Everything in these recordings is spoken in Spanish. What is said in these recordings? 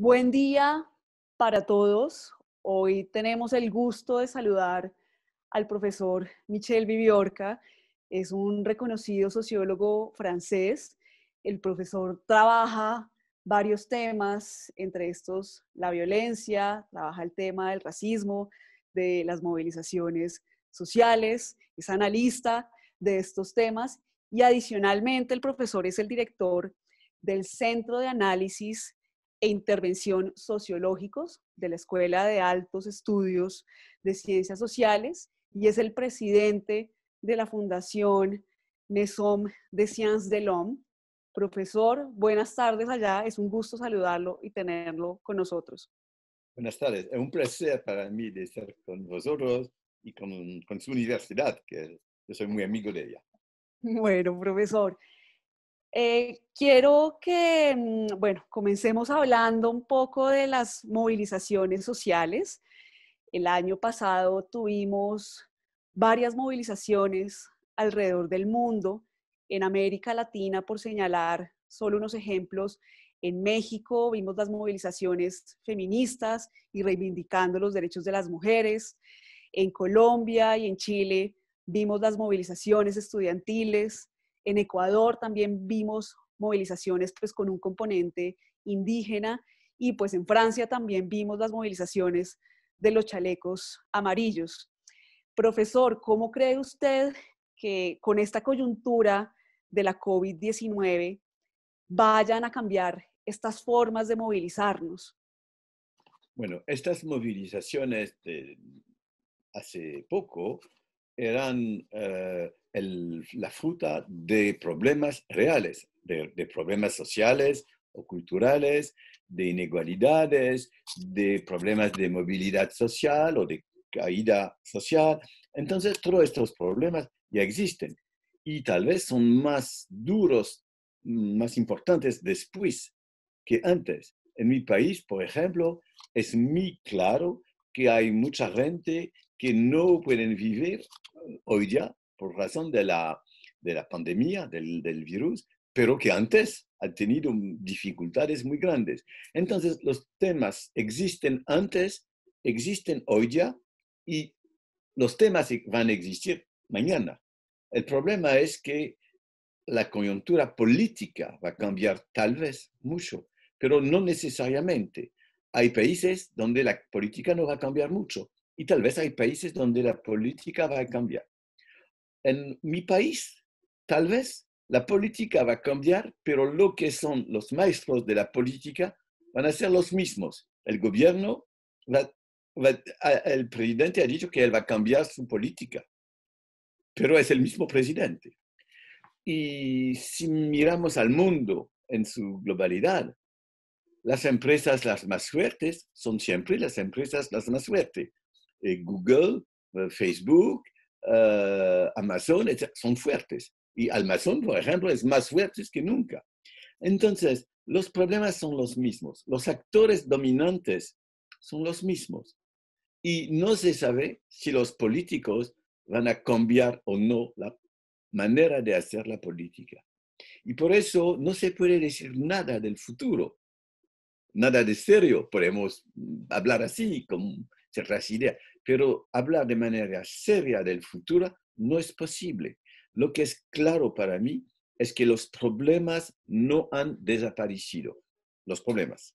Buen día para todos. Hoy tenemos el gusto de saludar al profesor Michel Viviorca. Es un reconocido sociólogo francés. El profesor trabaja varios temas, entre estos la violencia, trabaja el tema del racismo, de las movilizaciones sociales, es analista de estos temas y adicionalmente el profesor es el director del Centro de Análisis e intervención sociológicos de la Escuela de Altos Estudios de Ciencias Sociales y es el presidente de la Fundación Nesom de Sciences de l'Homme. Profesor, buenas tardes allá. Es un gusto saludarlo y tenerlo con nosotros. Buenas tardes. Es un placer para mí de estar con vosotros y con su universidad, que yo soy muy amigo de ella. Bueno, profesor, eh, quiero que, mm, bueno, comencemos hablando un poco de las movilizaciones sociales. El año pasado tuvimos varias movilizaciones alrededor del mundo, en América Latina, por señalar solo unos ejemplos. En México vimos las movilizaciones feministas y reivindicando los derechos de las mujeres. En Colombia y en Chile vimos las movilizaciones estudiantiles en Ecuador también vimos movilizaciones pues con un componente indígena y pues en Francia también vimos las movilizaciones de los chalecos amarillos. Profesor, ¿cómo cree usted que con esta coyuntura de la COVID-19 vayan a cambiar estas formas de movilizarnos? Bueno, estas movilizaciones de hace poco eran eh, la fruta de problemas reales, de, problemas sociales o culturales, de inigualdades, de problemas de movilidad social o de caída social. Entonces, todos estos problemas ya existen y tal vez son más duros, más importantes después que antes. En mi país, por ejemplo, es muy claro que hay mucha gente que no pueden vivir eh, hoy ya por razón de la, pandemia, del, virus, pero que antes han tenido dificultades muy grandes. Entonces, los temas existen antes, existen hoy ya, y los temas e-, van a existir mañana. El problema es que la coyuntura política va a cambiar tal vez mucho, pero no necesariamente. Hay países donde la política no va a cambiar mucho, y tal vez hay países donde la política va a cambiar. En mi país, tal vez la política va a cambiar, pero lo que son los maestros de la política van a ser los mismos. El gobierno, el presidente ha dicho que él va a cambiar su política, pero es el mismo presidente. Y si miramos al mundo en su globalidad, las empresas las más fuertes son siempre las empresas las más fuertes. Eh, Google, eh, Facebook, eh, Amazon, son fuertes. Y Amazon, por ejemplo, es más fuerte que nunca. Entonces, los problemas son los mismos. Los actores dominantes son los mismos. Y no se sabe si los políticos van a cambiar o no la manera de hacer la política. Y por eso no se puede decir nada del futuro, nada de serio. Podemos hablar así, como ciertas ideas, pero hablar de manera seria del futuro no es posible. Lo que es claro para mí es que los problemas no han desaparecido, los problemas.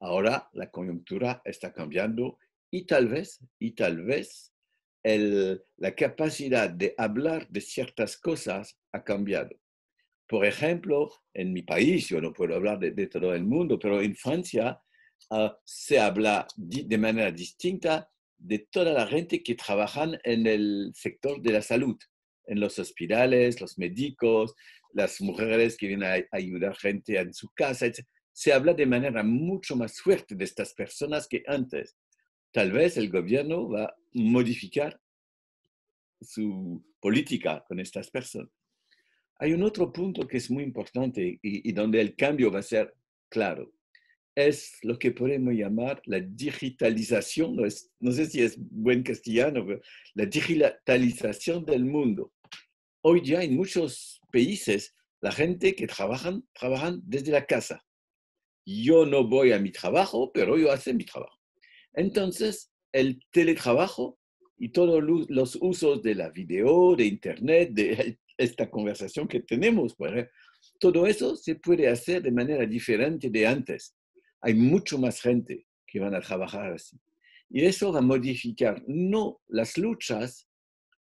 Ahora la coyuntura está cambiando y tal vez, y tal vez, la capacidad de hablar de ciertas cosas ha cambiado. Por ejemplo, en mi país, yo no puedo hablar de, de todo el mundo, pero en Francia Ah, se habla de manera distinta de toda la gente que trabaja en el sector de la salud, en los hospitales, los médicos, las mujeres que vienen a, a ayudar gente en su casa, Se habla de manera mucho más fuerte de estas personas que antes. Tal vez el gobierno va a modificar su política con estas personas. Hay un otro punto que es muy importante y donde el cambio va a ser claro es lo que podemos llamar la digitalización, no, sé si es buen castellano, pero la digitalización del mundo. Hoy ya en muchos países la gente que trabajan, trabajan desde la casa. Yo no voy a mi trabajo, pero yo hago mi trabajo. Entonces, el teletrabajo y todos los usos de la video, de internet, de esta conversación que tenemos, todo eso se puede hacer de manera diferente de antes hay mucho más gente que van a trabajar así. Y eso va a modificar no las luchas,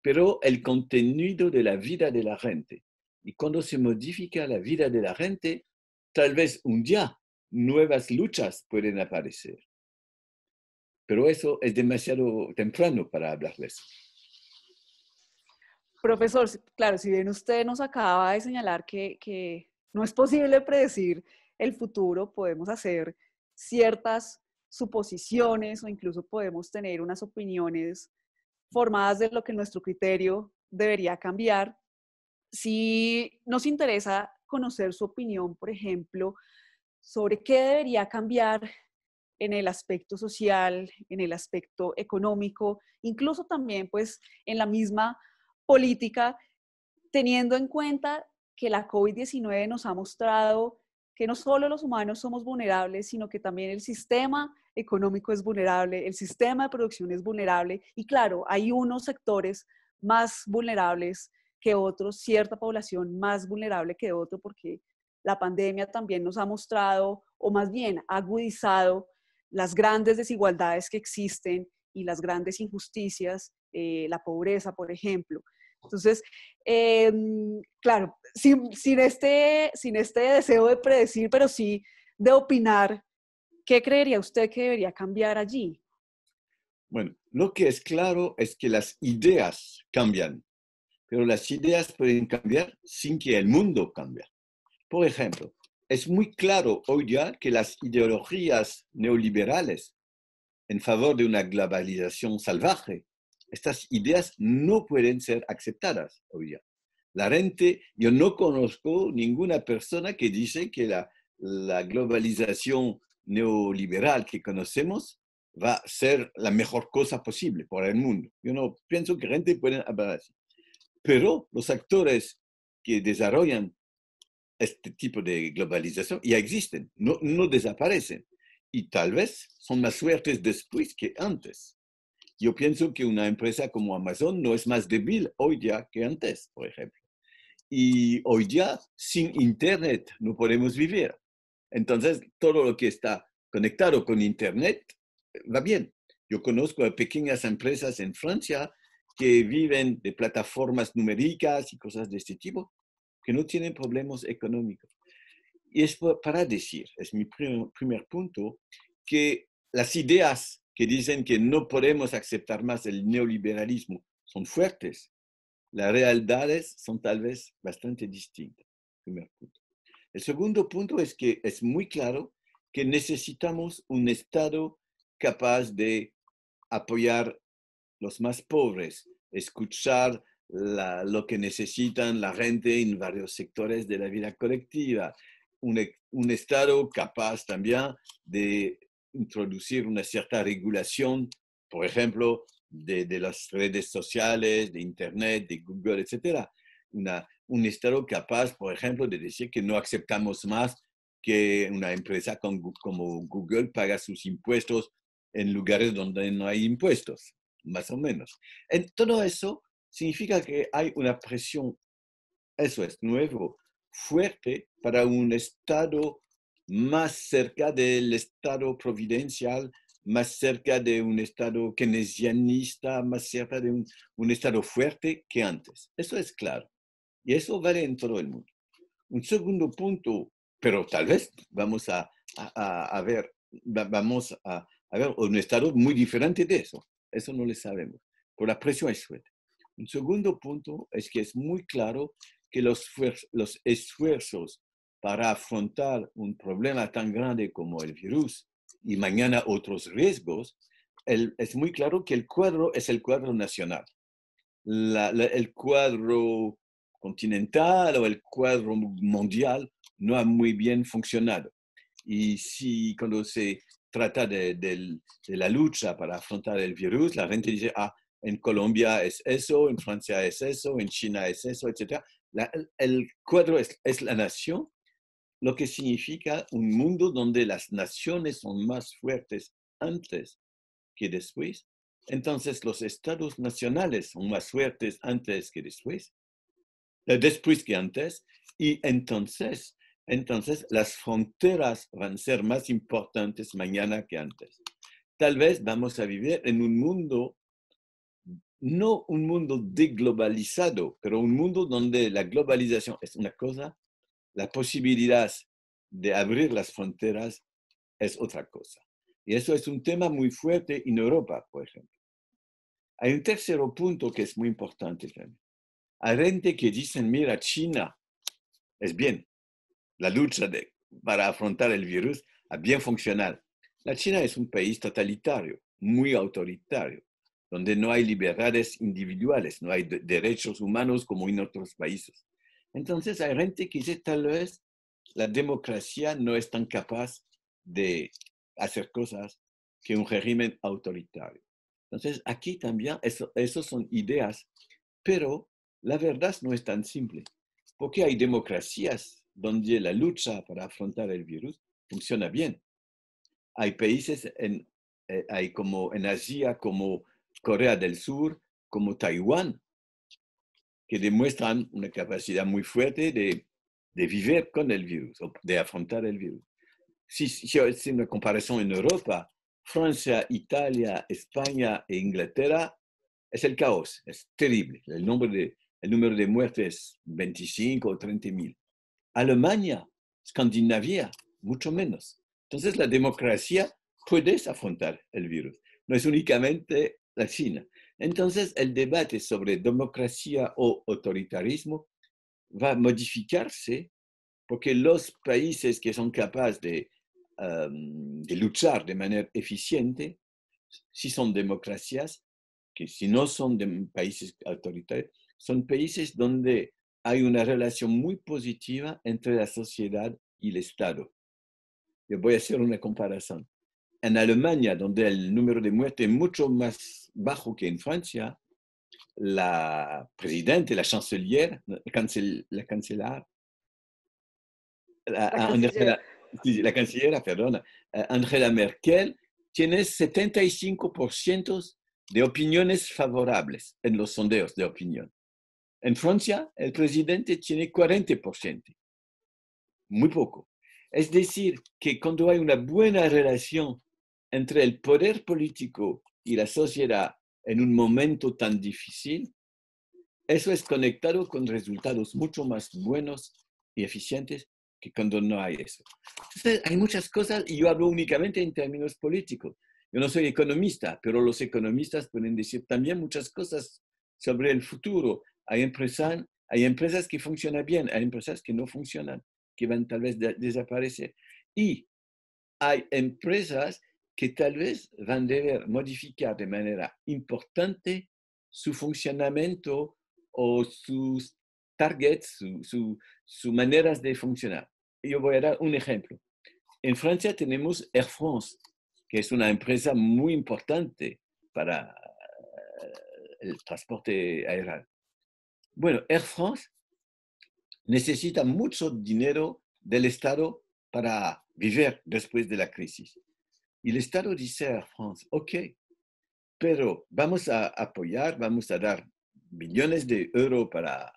pero el contenido de la vida de la gente. Y cuando se modifica la vida de la gente, tal vez un día nuevas luchas pueden aparecer. Pero eso es demasiado temprano para hablarles. Profesor, claro, si bien usted nos acaba de señalar que, que no es posible predecir el futuro, podemos hacer ciertas suposiciones o incluso podemos tener unas opiniones formadas de lo que nuestro criterio debería cambiar. Si nos interesa conocer su opinión, por ejemplo, sobre qué debería cambiar en el aspecto social, en el aspecto económico, incluso también pues en la misma política, teniendo en cuenta que la COVID-19 nos ha mostrado que no solo los humanos somos vulnerables, sino que también el sistema económico es vulnerable, el sistema de producción es vulnerable y claro, hay unos sectores más vulnerables que otros, cierta población más vulnerable que otro, porque la pandemia también nos ha mostrado, o más bien ha agudizado las grandes desigualdades que existen y las grandes injusticias, eh, la pobreza, por ejemplo. Entonces, em, claro, sin, sin, este, sin este deseo de predecir, pero sí de opinar, ¿qué creería usted que debería cambiar allí? Bueno, lo que es claro es que las ideas cambian, pero las ideas pueden cambiar sin que el mundo cambie. Por ejemplo, es muy claro hoy día que las ideologías neoliberales en favor de una globalización salvaje estas ideas no pueden ser aceptadas hoy día. La gente, yo no conozco ninguna persona que dice que la, globalización neoliberal que conocemos va a ser la mejor cosa posible para el mundo. Yo no pienso que gente pueda hablar así. Pero los actores que desarrollan este tipo de globalización ya existen, no, no desaparecen. Y tal vez son más fuertes después que antes. Yo pienso que una empresa como Amazon no es más débil hoy día que antes, por ejemplo. Y hoy día sin Internet no podemos vivir. Entonces, todo lo que está conectado con Internet eh, va bien. Yo conozco a pequeñas empresas en Francia que viven de plataformas numéricas y cosas de este tipo, que no tienen problemas económicos. Y es para decir, es mi primer, primer punto, que las ideas que dicen que no podemos aceptar más el neoliberalismo son fuertes. Las realidades son tal vez bastante distintas. Primer punto. El segundo punto es que es muy claro que necesitamos un Estado capaz de apoyar los más pobres, escuchar lo que necesitan la gente en varios sectores de la vida colectiva, un Estado capaz también de introducir una cierta regulación, por ejemplo, de, las redes sociales, de Internet, de Google, etc. un Estado capaz, por ejemplo, de decir que no aceptamos más que una empresa como Google paga sus impuestos en lugares donde no hay impuestos, más o menos. En todo eso significa que hay una presión, eso es nuevo, fuerte para un Estado más cerca del Estado providencial, más cerca de un Estado keynesianista, más cerca de un, Estado fuerte que antes. Eso es claro. Y eso vale en todo el mundo. Un segundo punto, pero tal vez vamos a, a, ver, vamos a, ver un Estado muy diferente de eso. Eso no lo sabemos, por la presión fuerte Un segundo punto es que es muy claro que los esfuerzos para afrontar un problema tan grande como el virus y mañana otros riesgos, es muy claro que el cuadro es el cuadro nacional. el cuadro continental o el cuadro mundial no ha muy bien funcionado. Y si cuando se trata de, la lucha para afrontar el virus, la gente dice, ah, en Colombia es eso, en Francia es eso, en China es eso, etc. el cuadro es, la nación lo que significa un mundo donde las naciones son más fuertes antes que después. Entonces los estados nacionales son más fuertes antes que después, eh, después que antes, y entonces, entonces las fronteras van a ser más importantes mañana que antes. Tal vez vamos a vivir en un mundo no un mundo deglobalizado, pero un mundo donde la globalización es una cosa la posibilidad de abrir las fronteras es otra cosa. Y eso es un tema muy fuerte en Europa, por ejemplo. Hay un tercer punto que es muy importante también. Hay gente que dicen, mira, China es bien, la lucha para afrontar el virus ha bien funcionado. La China es un país totalitario, muy autoritario, donde no hay libertades individuales, no hay derechos humanos como en otros países. Entonces hay gente que dice, tal vez la democracia no es tan capaz de hacer cosas que un régimen autoritario. Entonces aquí también esas son ideas, pero la verdad no es tan simple, porque hay democracias donde la lucha para afrontar el virus funciona bien. Hay países eh, como en Asia como Corea del Sur, como Taiwán, que demuestran una capacidad muy fuerte de, vivir con el virus, de afrontar el virus. Si, yo es una comparación en Europa, Francia, Italia, España e Inglaterra, es el caos, es terrible. El, de, el número de muertes es 25 o 30 mil. Alemania, Escandinavia, mucho menos. Entonces la democracia puede afrontar el virus. No es únicamente la China. Entonces, el debate sobre democracia o autoritarismo va a modificarse porque los países que son capaces de, luchar de manera eficiente, si son democracias, que si no son países autoritarios, son países donde hay una relación muy positiva entre la sociedad y el Estado. Yo voy a hacer una comparación en Alemania, donde el número de muertes es mucho más bajo que en Francia, la presidenta, la canciller, la canciller, la, la canciller, perdona, Angela Merkel, tiene 75% de opiniones favorables en los sondeos de opinión. En Francia, el presidente tiene 40%, muy poco. Es decir, que cuando hay una buena relación entre el poder político y la sociedad en un momento tan difícil, eso es conectado con resultados mucho más buenos y eficientes que cuando no hay eso. hay muchas cosas y yo hablo únicamente en términos políticos. Yo no soy economista, pero los economistas pueden decir también muchas cosas sobre el futuro. Hay empresas, hay empresas que funcionan bien, hay empresas que no funcionan, que van tal vez a desaparecer. Y hay empresas que tal vez van a deber modificar de manera importante su funcionamiento o sus targets, sus maneras de funcionar. Yo voy a dar un ejemplo. En Francia tenemos Air France, que es una empresa muy importante para eh, el transporte aéreo. Bueno, Air France necesita mucho dinero del Estado para vivir después de la crisis. Y el Estado dice a France, ok, pero vamos a apoyar, vamos a dar millones de euros para,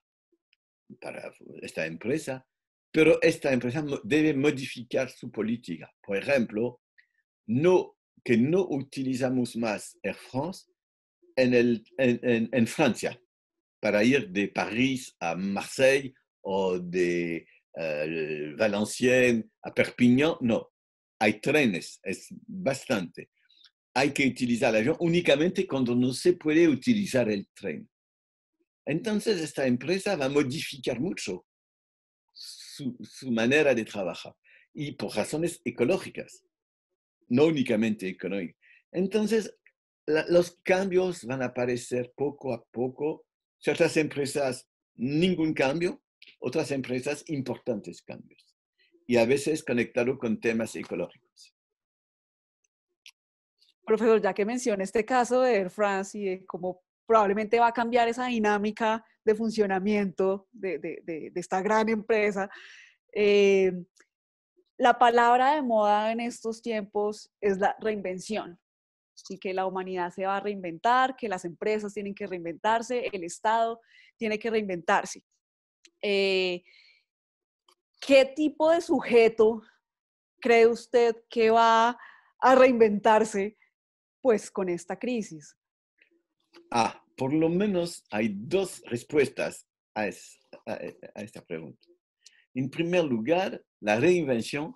esta empresa, pero esta empresa debe modificar su política. Por ejemplo, no, que no utilizamos más Air France en, Francia para ir de París a Marseille o de eh, Valenciennes a Perpignan, no hay trenes, es bastante. Hay que utilizar el avión únicamente cuando no se puede utilizar el tren. Entonces, esta empresa va a modificar mucho su, manera de trabajar y por razones ecológicas, no únicamente económicas. Entonces, los cambios van a aparecer poco a poco. Ciertas empresas, ningún cambio, otras empresas, importantes cambios y a veces conectarlo con temas psicológicos. Profesor, ya que menciona este caso de Air France y de cómo probablemente va a cambiar esa dinámica de funcionamiento de, de, de, esta gran empresa, eh, la palabra de moda en estos tiempos es la reinvención. Así que la humanidad se va a reinventar, que las empresas tienen que reinventarse, el Estado tiene que reinventarse. Eh, ¿qué tipo de sujeto cree usted que va a reinventarse pues con esta crisis? Ah, por lo menos hay dos respuestas a, esta pregunta. En primer lugar, la reinvención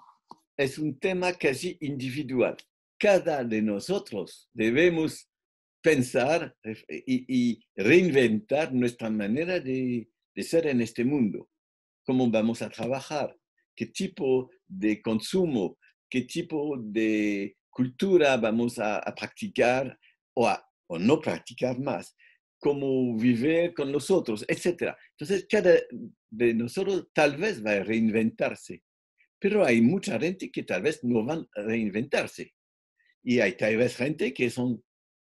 es un tema casi individual. Cada de nosotros debemos pensar y, reinventar nuestra manera de ser en este mundo cómo vamos a trabajar, qué tipo de consumo, qué tipo de cultura vamos a, practicar o, no practicar más, cómo vivir con nosotros, etc. Entonces, cada de nosotros tal vez va a reinventarse, pero hay mucha gente que tal vez no van a reinventarse. Y hay tal vez gente que son,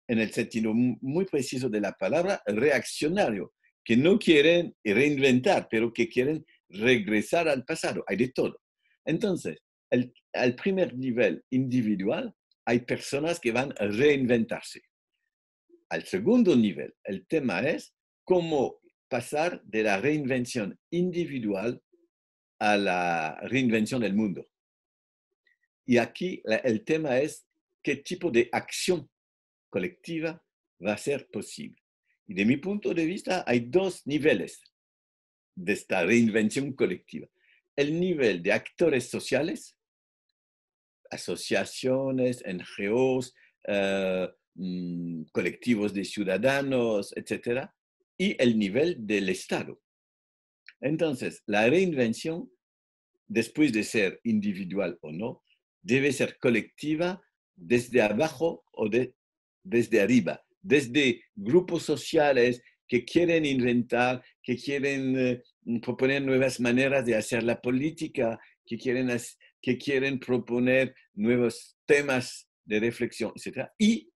en el sentido muy preciso de la palabra, reaccionario, que no quieren reinventar, pero que quieren regresar al pasado, hay de todo. Entonces, al primer nivel individual, hay personas que van a reinventarse. Al segundo nivel, el tema es cómo pasar de la reinvención individual a la reinvención del mundo. Y aquí el tema es qué tipo de acción colectiva va a ser posible. Y de mi punto de vista hay dos niveles de esta reinvención colectiva. El nivel de actores sociales, asociaciones, NGOs, eh, mm, colectivos de ciudadanos, etcétera, y el nivel del Estado. Entonces, la reinvención, después de ser individual o no, debe ser colectiva desde abajo o de, desde arriba, desde grupos sociales, que quieren inventar, que quieren eh, mm, proponer nuevas maneras de hacer la política, que quieren, que quieren proponer nuevos temas de reflexión, etc. Y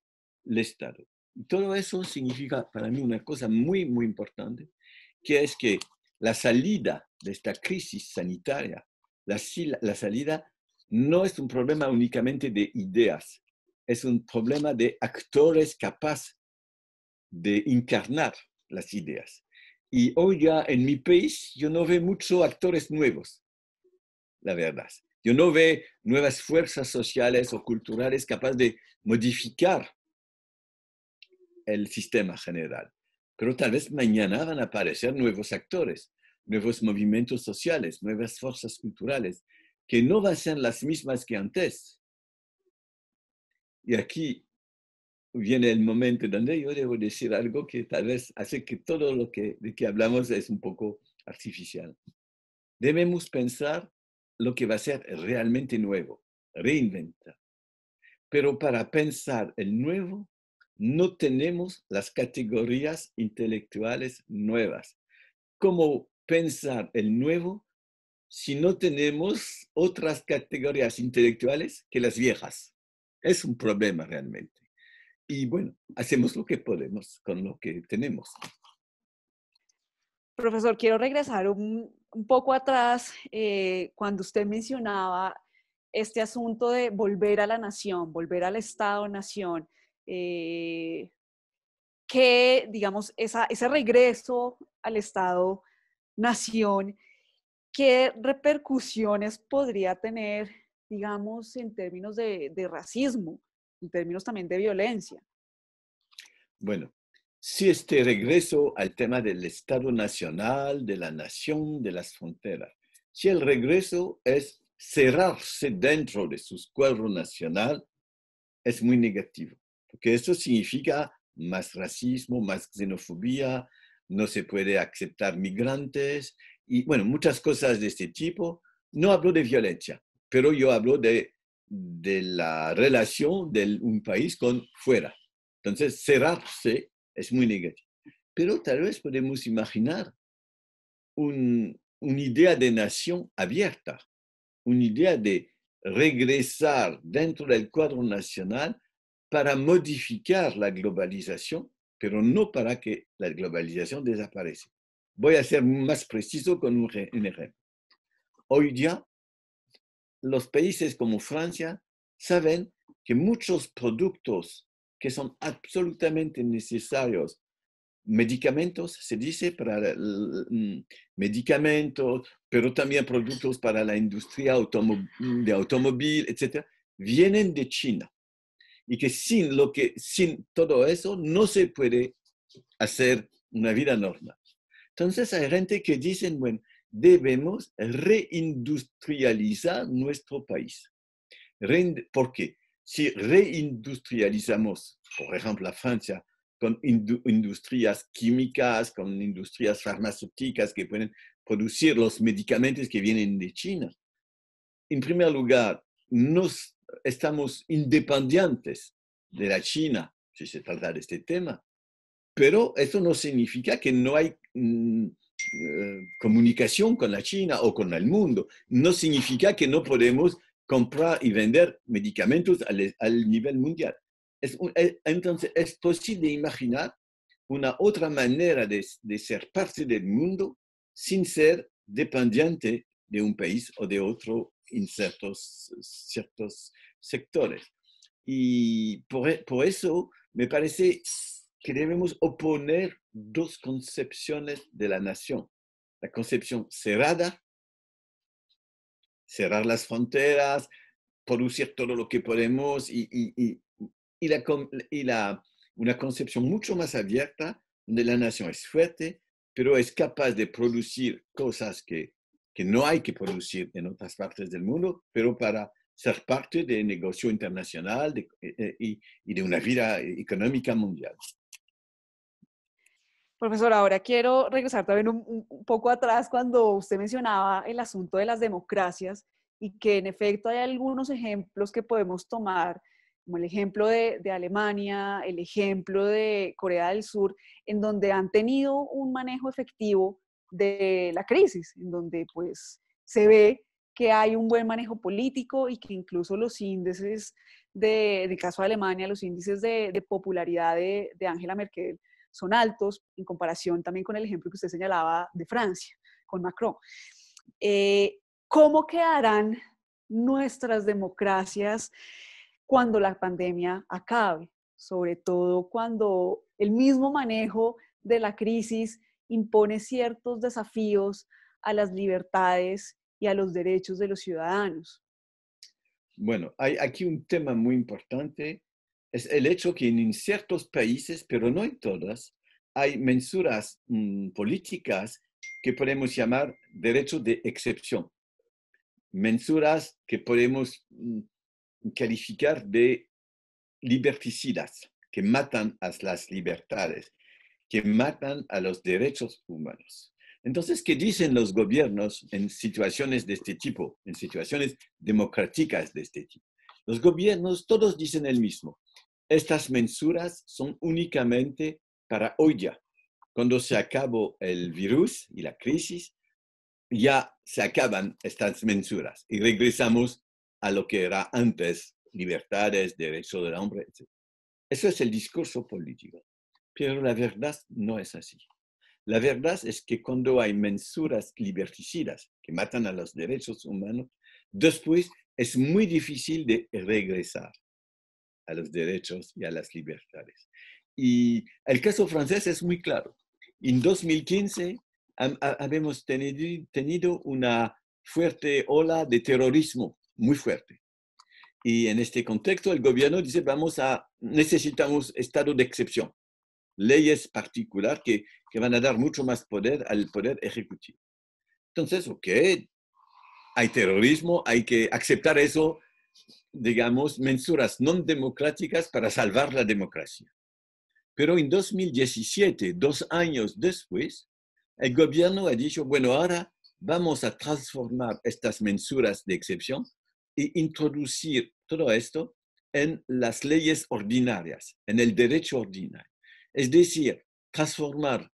el Estado. Todo eso significa para mí una cosa muy, muy importante, que es que la salida de esta crisis sanitaria, la, la salida no es un problema únicamente de ideas, es un problema de actores capaces de encarnar las ideas. Y hoy ya en mi país yo no veo muchos actores nuevos, la verdad. Yo no veo nuevas fuerzas sociales o culturales capaces de modificar el sistema general. Pero tal vez mañana van a aparecer nuevos actores, nuevos movimientos sociales, nuevas fuerzas culturales, que no van a ser las mismas que antes. Y aquí viene el momento donde yo debo decir algo que tal vez hace que todo lo que, de que hablamos es un poco artificial. Debemos pensar lo que va a ser realmente nuevo, reinventar. Pero para pensar el nuevo, no tenemos las categorías intelectuales nuevas. ¿Cómo pensar el nuevo si no tenemos otras categorías intelectuales que las viejas? Es un problema realmente. Y bueno, hacemos lo que podemos con lo que tenemos. Profesor, quiero regresar un, poco atrás eh, cuando usted mencionaba este asunto de volver a la nación, volver al Estado-nación. Eh, que, digamos, ese regreso al Estado-nación, ¿qué repercusiones podría tener, digamos, en términos de racismo? en términos también de violencia. Bueno, si este regreso al tema del Estado Nacional, de la nación, de las fronteras, si el regreso es cerrarse dentro de su cuadro nacional, es muy negativo, porque eso significa más racismo, más xenofobia, no se puede aceptar migrantes y, bueno, muchas cosas de este tipo. No hablo de violencia, pero yo hablo de de la relación de un país con fuera. Entonces, cerrarse es muy negativo. Pero tal vez podemos imaginar una idea de nación abierta, una idea de regresar dentro del cuadro nacional para modificar la globalización, pero no para que la globalización desaparezca. Voy a ser más preciso con un ejemplo. Hoy día los países como Francia saben que muchos productos que son absolutamente necesarios, medicamentos, se dice, para mm, medicamentos, pero también productos para la industria mm, de automóvil, etc., vienen de China. Y que sin, lo que sin todo eso no se puede hacer una vida normal. Entonces hay gente que dice, bueno, debemos reindustrializar nuestro país. ¿Por qué? Si reindustrializamos, por ejemplo, la Francia, con industrias químicas, con industrias farmacéuticas que pueden producir los medicamentos que vienen de China, en primer lugar, nos estamos independientes de la China, si se trata de este tema, pero eso no significa que no hay mm, eh, comunicación con la China o con el mundo. No significa que no podemos comprar y vender medicamentos al, nivel mundial. Es eh, entonces, es posible imaginar una otra manera de, ser parte del mundo sin ser dependiente de un país o de otro en ciertos, ciertos sectores. Y por eso me parece que debemos oponer dos concepciones de la nación. La concepción cerrada, cerrar las fronteras, producir todo lo que podemos y, la, una concepción mucho más abierta donde la nación es fuerte, pero es capaz de producir cosas que, no hay que producir en otras partes del mundo, pero para ser parte del negocio internacional eh, eh, y, de una vida económica mundial. Profesor, ahora quiero regresar también un, poco atrás cuando usted mencionaba el asunto de las democracias y que en efecto hay algunos ejemplos que podemos tomar, como el ejemplo de, Alemania, el ejemplo de Corea del Sur, en donde han tenido un manejo efectivo de la crisis, en donde pues se ve que hay un buen manejo político y que incluso los índices de, en el caso de Alemania, los índices de, popularidad de, de Angela Merkel son altos en comparación también con el ejemplo que usted señalaba de Francia, con Macron. Eh, ¿Cómo quedarán nuestras democracias cuando la pandemia acabe? Sobre todo cuando el mismo manejo de la crisis impone ciertos desafíos a las libertades y a los derechos de los ciudadanos. Bueno, hay aquí un tema muy importante es el hecho que en ciertos países, pero no en todas, hay mensuras mm, políticas que podemos llamar derechos de excepción. Mensuras que podemos mm, calificar de liberticidas, que matan a las libertades, que matan a los derechos humanos. Entonces, ¿qué dicen los gobiernos en situaciones de este tipo, en situaciones democráticas de este tipo? Los gobiernos todos dicen el mismo. Estas mensuras son únicamente para hoy ya. Cuando se acabó el virus y la crisis, ya se acaban estas mensuras y regresamos a lo que era antes, libertades, derechos del hombre, etc. Eso es el discurso político. Pero la verdad no es así. La verdad es que cuando hay mensuras liberticidas que matan a los derechos humanos, después es muy difícil de regresar a los derechos y a las libertades. Y el caso francés es muy claro. En 2015 habíamos tenido una fuerte ola de terrorismo, muy fuerte. Y en este contexto el gobierno dice, vamos a, necesitamos estado de excepción, leyes particulares que, que van a dar mucho más poder al poder ejecutivo. Entonces, ok, hay terrorismo, hay que aceptar eso digamos, mensuras no democráticas para salvar la democracia. Pero en 2017, dos años después, el gobierno ha dicho, bueno, ahora vamos a transformar estas mensuras de excepción e introducir todo esto en las leyes ordinarias, en el derecho ordinario. Es decir, transformar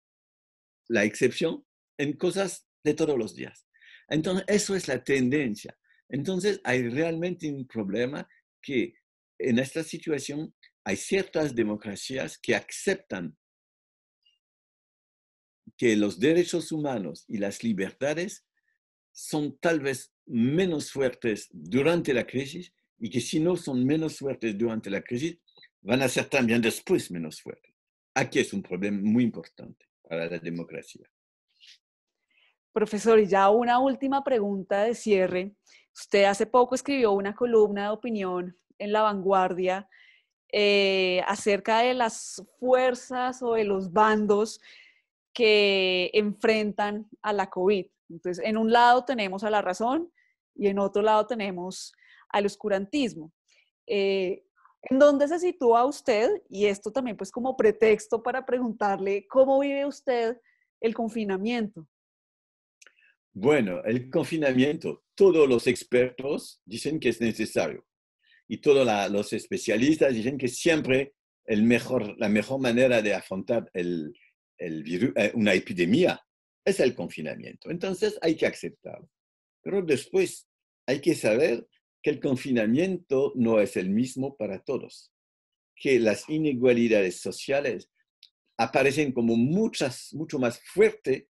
la excepción en cosas de todos los días. Entonces, eso es la tendencia. Entonces, hay realmente un problema que en esta situación hay ciertas democracias que aceptan que los derechos humanos y las libertades son tal vez menos fuertes durante la crisis y que si no son menos fuertes durante la crisis, van a ser también después menos fuertes. Aquí es un problema muy importante para la democracia. Profesor, ya una última pregunta de cierre. Usted hace poco escribió una columna de opinión en La Vanguardia eh, acerca de las fuerzas o de los bandos que enfrentan a la COVID. Entonces, en un lado tenemos a la razón y en otro lado tenemos al oscurantismo. Eh, ¿En dónde se sitúa usted? Y esto también pues como pretexto para preguntarle cómo vive usted el confinamiento. Bueno, el confinamiento, todos los expertos dicen que es necesario y todos los especialistas dicen que siempre la mejor manera de afrontar eh, una epidemia es el confinamiento. Entonces hay que aceptarlo. Pero después hay que saber que el confinamiento no es el mismo para todos, que las inigualdades sociales aparecen como muchas, mucho más fuertes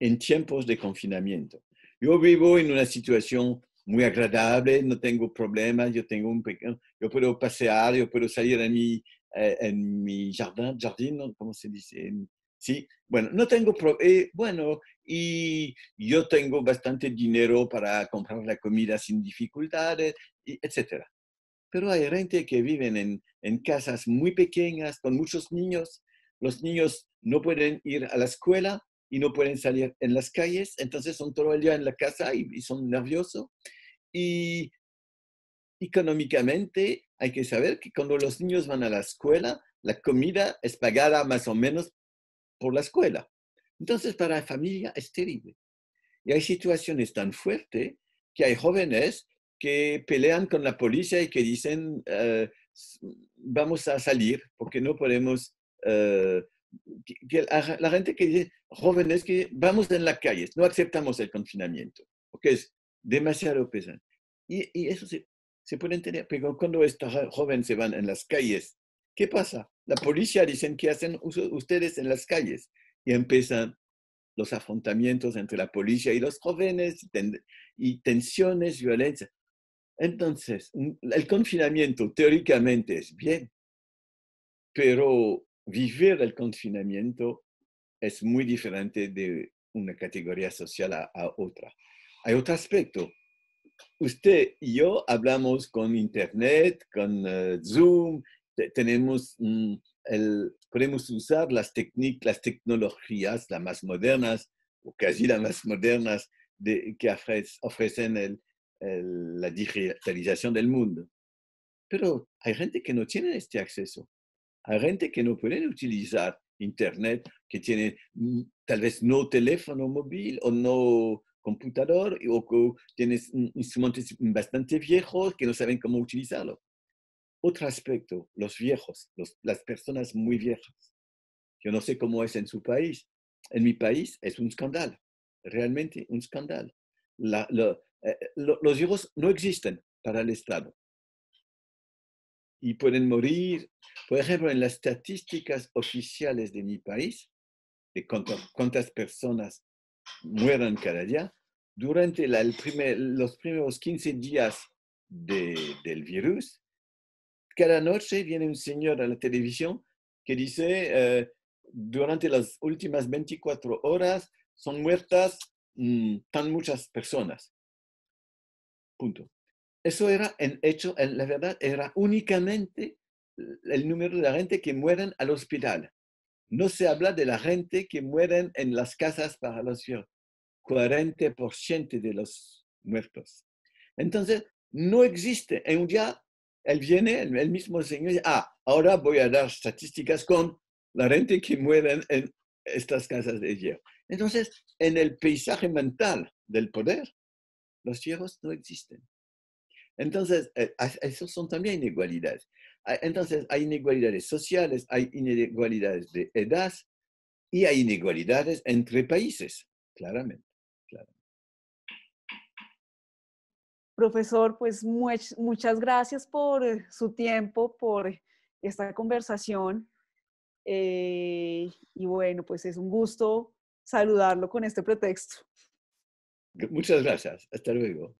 en tiempos de confinamiento. Yo vivo en una situación muy agradable, no tengo problemas, yo tengo un yo puedo pasear, yo puedo salir en mi, eh, en mi jardín, jardín, ¿cómo se dice? sí, bueno, no tengo eh, bueno, y yo tengo bastante dinero para comprar la comida sin dificultades, etc. Pero hay gente que viven en, en casas muy pequeñas, con muchos niños, los niños no pueden ir a la escuela, y no pueden salir en las calles, entonces son todo el día en la casa y, son nerviosos. Y económicamente hay que saber que cuando los niños van a la escuela, la comida es pagada más o menos por la escuela. Entonces, para la familia es terrible. Y hay situaciones tan fuertes que hay jóvenes que pelean con la policía y que dicen, eh, vamos a salir porque no podemos eh, la, gente que dice, jóvenes que vamos en las calles no aceptamos el confinamiento, porque es demasiado pesado. Y, y eso se, se, puede entender, pero cuando estos jóvenes se van en las calles, ¿qué pasa? La policía dicen, que hacen ustedes en las calles? Y empiezan los afrontamientos entre la policía y los jóvenes, y tensiones, violencia. Entonces, el confinamiento teóricamente es bien, pero vivir el confinamiento es muy diferente de una categoría social a, otra. Hay otro aspecto. Usted y yo hablamos con Internet, con eh, Zoom, tenemos mm, podemos usar las técnicas, las tecnologías, las más modernas, o casi las más modernas, que ofrecen la digitalización del mundo. Pero hay gente que no tiene este acceso. Hay gente que no puede utilizar Internet, que tiene mm, tal vez no teléfono móvil o no computador o que tiene instrumentos bastante viejos que no saben cómo utilizarlo. Otro aspecto, los viejos, las personas muy viejas. Yo no sé cómo es en su país. En mi país es un escándalo, realmente un escándalo. Eh, eh, los viejos no existen para el Estado y pueden morir. Por ejemplo, en las estadísticas oficiales de mi país, de cuántas personas mueren cada día, durante la, primer, los primeros 15 días del virus, cada noche viene un señor a la televisión que dice, eh, durante las últimas 24 horas son muertas mm, tan muchas personas. Punto. Eso era en hecho, en la verdad, era únicamente el número de la gente que mueren al hospital. No se habla de la gente que mueren en las casas para los por 40% de los muertos. Entonces, no existe. En un día, él viene, el, mismo señor, ah, ahora voy a dar estadísticas con la gente que mueren en estas casas de hierro. Entonces, en el paisaje mental del poder, los ciegos no existen. Entonces, eh, esos son también inigualidades. Ah, entonces, hay inigualidades sociales, hay inigualidades de edad y hay inigualidades entre países, claramente. Profesor, pues muchas gracias por eh, su tiempo, por esta conversación. Eh, y bueno, pues es un gusto saludarlo con este pretexto. Muchas gracias. Hasta luego.